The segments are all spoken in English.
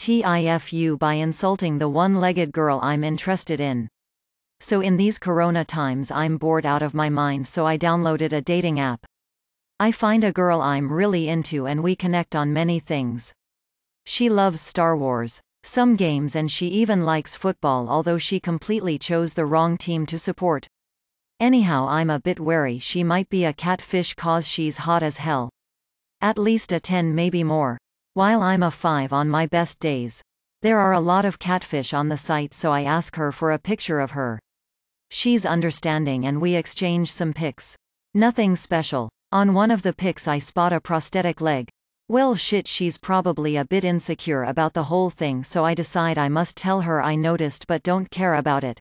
TIFU by insulting the one-legged girl I'm interested in. So in these corona times I'm bored out of my mind so I downloaded a dating app. I find a girl I'm really into and we connect on many things. She loves Star Wars, some games and she even likes football although she completely chose the wrong team to support. Anyhow I'm a bit wary she might be a catfish cause she's hot as hell. At least a 10 maybe more. While I'm a 5 on my best days. There are a lot of catfish on the site so I ask her for a picture of her. She's understanding and we exchange some pics. Nothing special. On one of the pics I spot a prosthetic leg. Well shit she's probably a bit insecure about the whole thing so I decide I must tell her I noticed but don't care about it.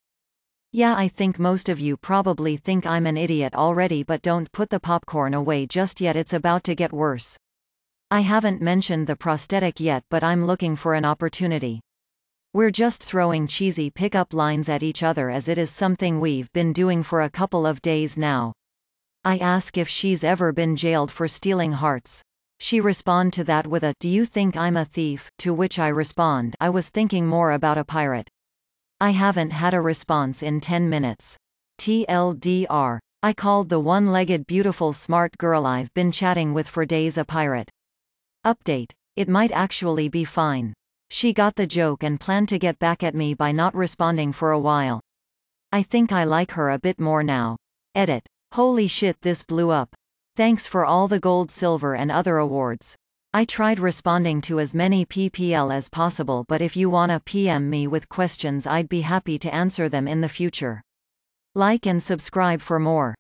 Yeah I think most of you probably think I'm an idiot already but don't put the popcorn away just yet it's about to get worse. I haven't mentioned the prosthetic yet but I'm looking for an opportunity. We're just throwing cheesy pickup lines at each other as it is something we've been doing for a couple of days now. I ask if she's ever been jailed for stealing hearts. She respond to that with a, do you think I'm a thief, to which I respond, I was thinking more about a pirate. I haven't had a response in 10 minutes. TLDR. I called the one-legged beautiful smart girl I've been chatting with for days a pirate. Update. It might actually be fine. She got the joke and planned to get back at me by not responding for a while. I think I like her a bit more now. Edit. Holy shit this blew up. Thanks for all the gold silver and other awards. I tried responding to as many PPL as possible but if you wanna PM me with questions I'd be happy to answer them in the future. Like and subscribe for more.